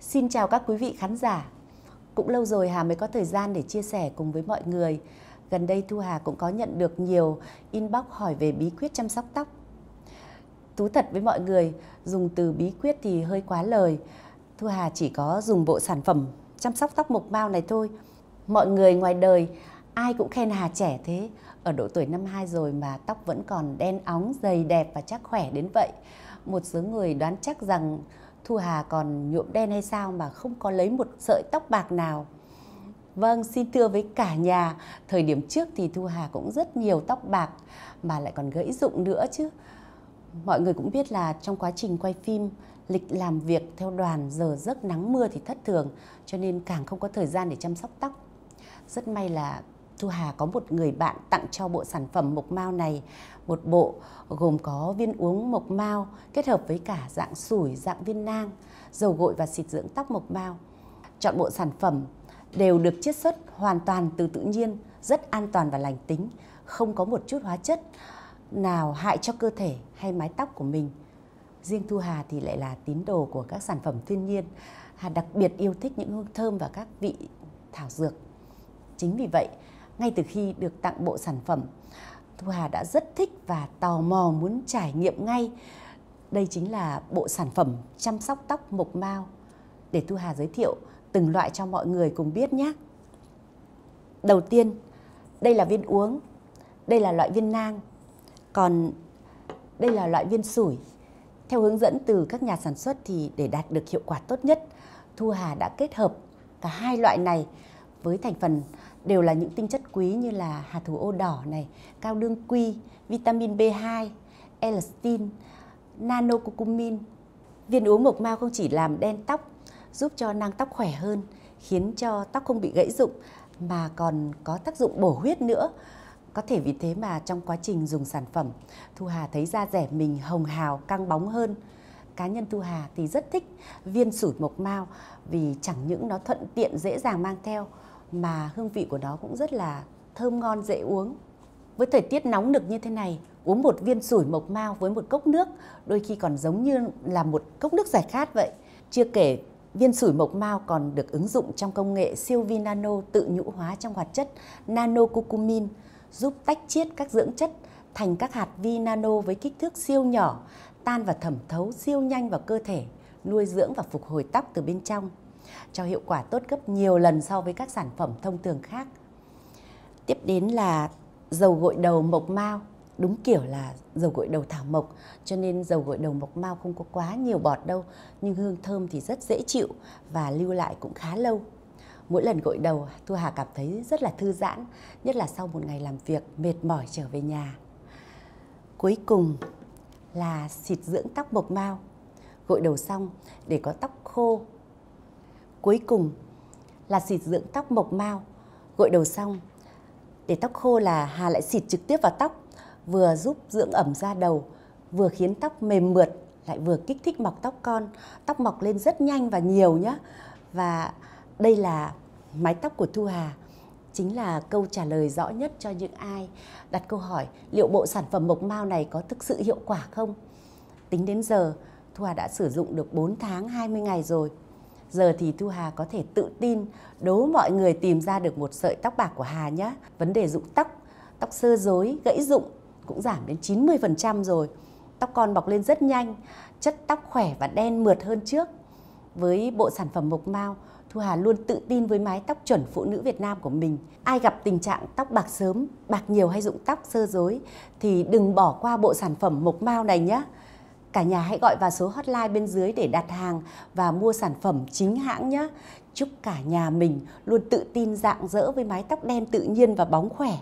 Xin chào các quý vị khán giả. Cũng lâu rồi Hà mới có thời gian để chia sẻ cùng với mọi người. Gần đây Thu Hà cũng có nhận được nhiều inbox hỏi về bí quyết chăm sóc tóc. Thú thật với mọi người, dùng từ bí quyết thì hơi quá lời. Thu Hà chỉ có dùng bộ sản phẩm chăm sóc tóc mộc mao này thôi. Mọi người ngoài đời ai cũng khen Hà trẻ thế, ở độ tuổi năm 52 rồi mà tóc vẫn còn đen óng, dày đẹp và chắc khỏe đến vậy. Một số người đoán chắc rằng Thu Hà còn nhuộm đen hay sao mà không có lấy một sợi tóc bạc nào. Vâng, xin thưa với cả nhà, thời điểm trước thì Thu Hà cũng rất nhiều tóc bạc mà lại còn gãy rụng nữa chứ. Mọi người cũng biết là trong quá trình quay phim, lịch làm việc theo đoàn giờ giấc nắng mưa thì thất thường, cho nên càng không có thời gian để chăm sóc tóc. Rất may là Thu Hà có một người bạn tặng cho bộ sản phẩm mộc mao này một bộ gồm có viên uống mộc mao kết hợp với cả dạng sủi, dạng viên nang, dầu gội và xịt dưỡng tóc mộc mao. Chọn bộ sản phẩm đều được chiết xuất hoàn toàn từ tự nhiên, rất an toàn và lành tính, không có một chút hóa chất nào hại cho cơ thể hay mái tóc của mình. Riêng Thu Hà thì lại là tín đồ của các sản phẩm thiên nhiên. Hà đặc biệt yêu thích những hương thơm và các vị thảo dược. Chính vì vậy, ngay từ khi được tặng bộ sản phẩm. Thu Hà đã rất thích và tò mò muốn trải nghiệm ngay. Đây chính là bộ sản phẩm chăm sóc tóc mộc mao để Thu Hà giới thiệu từng loại cho mọi người cùng biết nhé. Đầu tiên, đây là viên uống, đây là loại viên nang, còn đây là loại viên sủi. Theo hướng dẫn từ các nhà sản xuất thì để đạt được hiệu quả tốt nhất, Thu Hà đã kết hợp cả hai loại này với thành phần đều là những tinh chất quý như là hạt thủ ô đỏ này, cao đương quy, vitamin B2, elastin, nano curcumin Viên uống mộc mao không chỉ làm đen tóc, giúp cho nang tóc khỏe hơn, khiến cho tóc không bị gãy rụng mà còn có tác dụng bổ huyết nữa. Có thể vì thế mà trong quá trình dùng sản phẩm, Thu Hà thấy da rẻ mình hồng hào, căng bóng hơn. Cá nhân Thu Hà thì rất thích viên sủi mộc mao vì chẳng những nó thuận tiện dễ dàng mang theo mà hương vị của nó cũng rất là thơm ngon dễ uống. Với thời tiết nóng nực như thế này, uống một viên sủi mộc mao với một cốc nước đôi khi còn giống như là một cốc nước giải khát vậy. Chưa kể viên sủi mộc mao còn được ứng dụng trong công nghệ siêu vi nano tự nhũ hóa trong hoạt chất nano curcumin giúp tách chiết các dưỡng chất thành các hạt vi nano với kích thước siêu nhỏ, tan và thẩm thấu siêu nhanh vào cơ thể, nuôi dưỡng và phục hồi tóc từ bên trong cho hiệu quả tốt gấp nhiều lần so với các sản phẩm thông thường khác. Tiếp đến là dầu gội đầu mộc mao, đúng kiểu là dầu gội đầu thảo mộc cho nên dầu gội đầu mộc mao không có quá nhiều bọt đâu nhưng hương thơm thì rất dễ chịu và lưu lại cũng khá lâu mỗi lần gội đầu thu hà cảm thấy rất là thư giãn nhất là sau một ngày làm việc mệt mỏi trở về nhà cuối cùng là xịt dưỡng tóc mộc mao gội đầu xong để có tóc khô cuối cùng là xịt dưỡng tóc mộc mao gội đầu xong để tóc khô là hà lại xịt trực tiếp vào tóc vừa giúp dưỡng ẩm da đầu vừa khiến tóc mềm mượt lại vừa kích thích mọc tóc con tóc mọc lên rất nhanh và nhiều nhé và đây là mái tóc của thu hà chính là câu trả lời rõ nhất cho những ai đặt câu hỏi liệu bộ sản phẩm mộc mao này có thực sự hiệu quả không tính đến giờ thu hà đã sử dụng được 4 tháng 20 ngày rồi Giờ thì Thu Hà có thể tự tin đố mọi người tìm ra được một sợi tóc bạc của Hà nhé. Vấn đề rụng tóc, tóc sơ rối, gãy rụng cũng giảm đến 90% rồi. Tóc con bọc lên rất nhanh, chất tóc khỏe và đen mượt hơn trước. Với bộ sản phẩm Mộc Mao, Thu Hà luôn tự tin với mái tóc chuẩn phụ nữ Việt Nam của mình. Ai gặp tình trạng tóc bạc sớm, bạc nhiều hay rụng tóc sơ rối thì đừng bỏ qua bộ sản phẩm Mộc Mao này nhé. Cả nhà hãy gọi vào số hotline bên dưới để đặt hàng và mua sản phẩm chính hãng nhé. Chúc cả nhà mình luôn tự tin dạng dỡ với mái tóc đen tự nhiên và bóng khỏe.